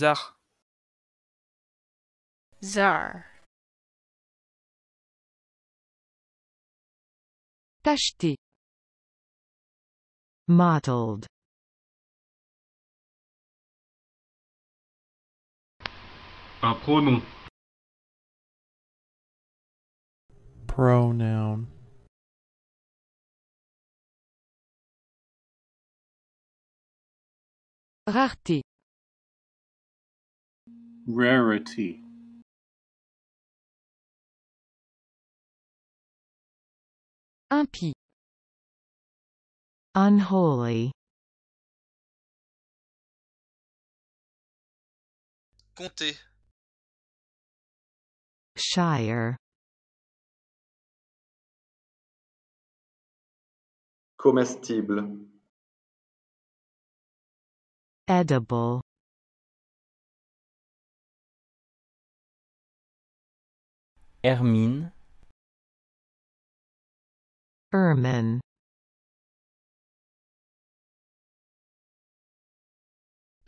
Zar. Zar. Tacheté. Mottled. Un pronom. Pronoun. Rareté. rarity impie unholy comté shire comestible edible Hermine Herman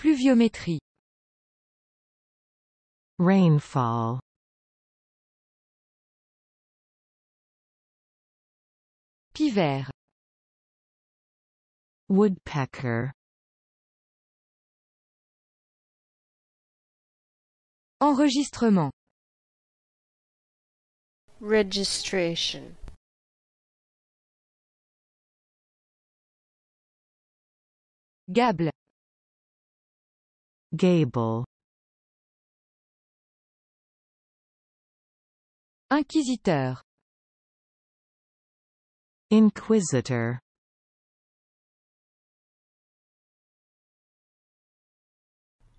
Pluviométrie Rainfall Piver Woodpecker Enregistrement registration Gable Gable Inquisiteur Inquisitor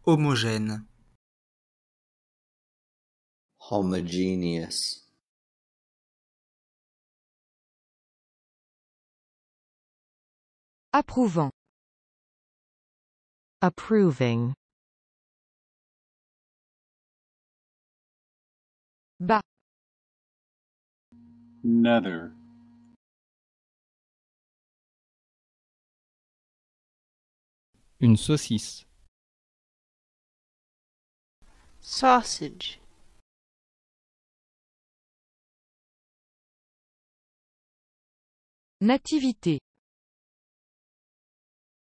Homogène Homogeneous Approuvant. Approving. Bas. Nether. Une saucisse. Sausage. Nativité.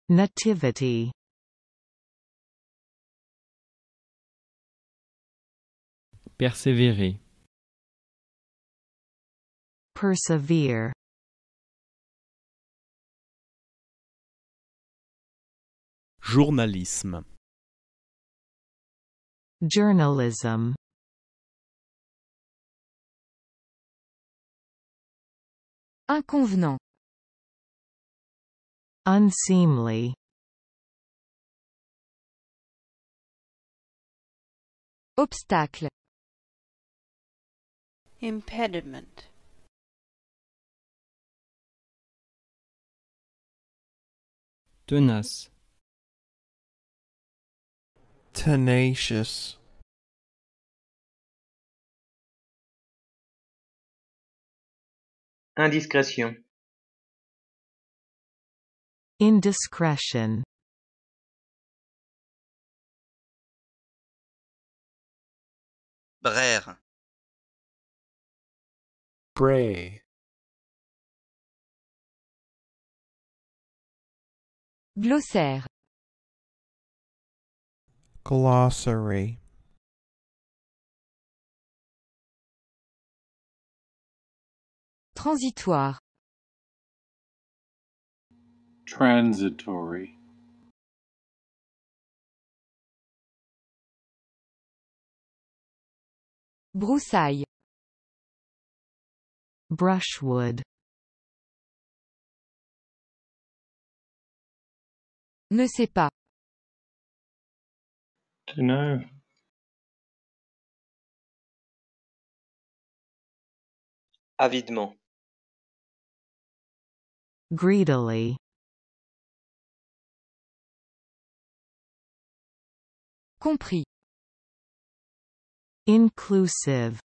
Nativity Persévérer Persevere Journalisme Journalism Inconvenant Unseemly Obstacle Impediment Tenace Tenacious Indiscrétion Indiscretion Brère. Bray. Glossaire. Glossary. Transitoire transitory broussailles brushwood ne sais pas to know avidement greedily Compris. Inclusive.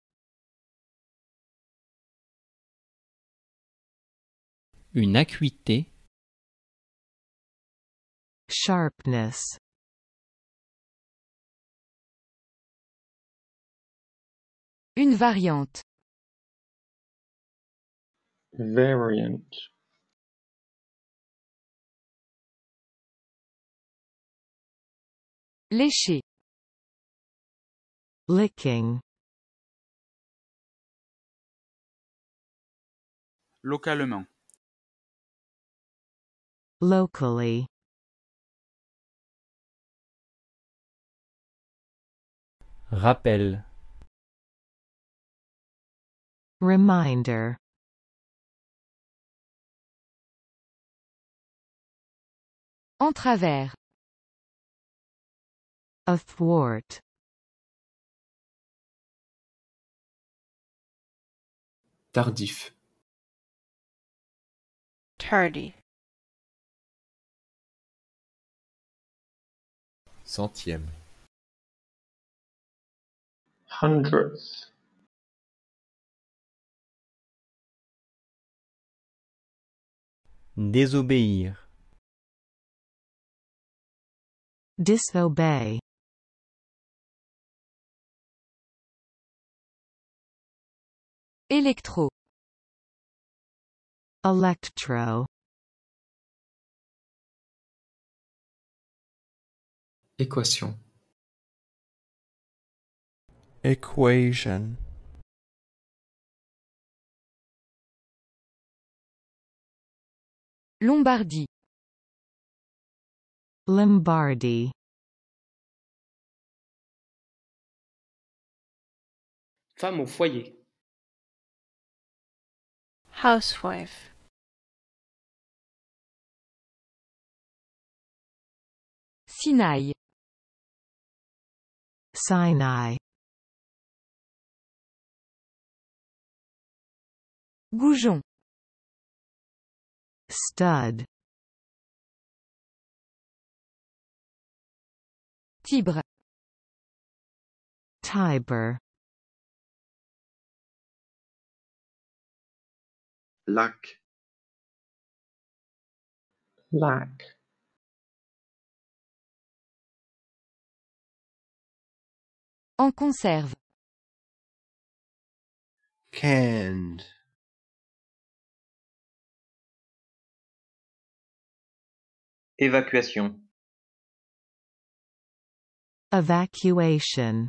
Une acuité. Sharpness. Une variante. Variant. Lécher. Licking. Localement. Locally. Rappel. Reminder. En travers athwart tardif tardy centième hundredth désobéir disobey Électro. Electro. Équation. Equation. Lombardie. Lombardie. Femme au foyer. housewife Sinaï Sinai Goujon Stud Tibre Tiber lac lac en conserve canned évacuation evacuation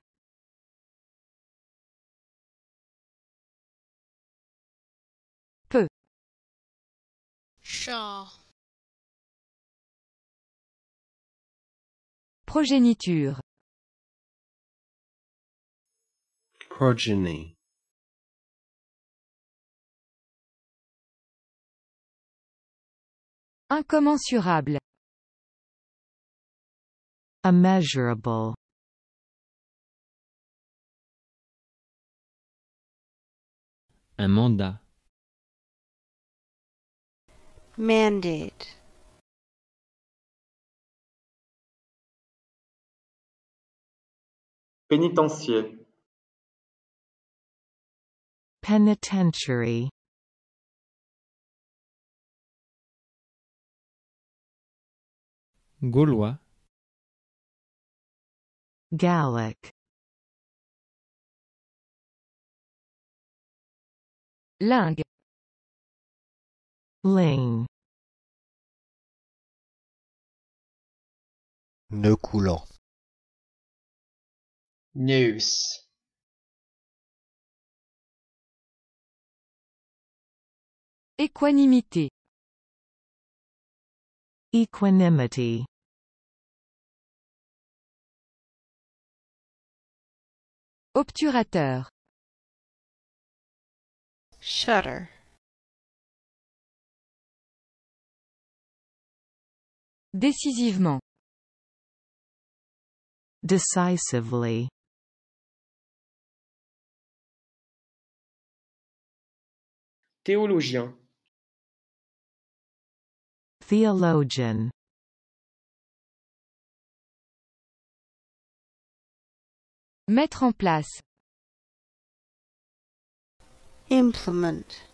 Progéniture. Progeny. Incommensurable. Immeasurable. Un mandat. mandate pénitencier penitentiary gaulois Gallic Lingue Lane. Ne coulant. Neus. Équanimité. Equanimity. Obturateur. Shutter. Décisivement. Decisively. Théologien. Theologian. Mettre en place. Implement.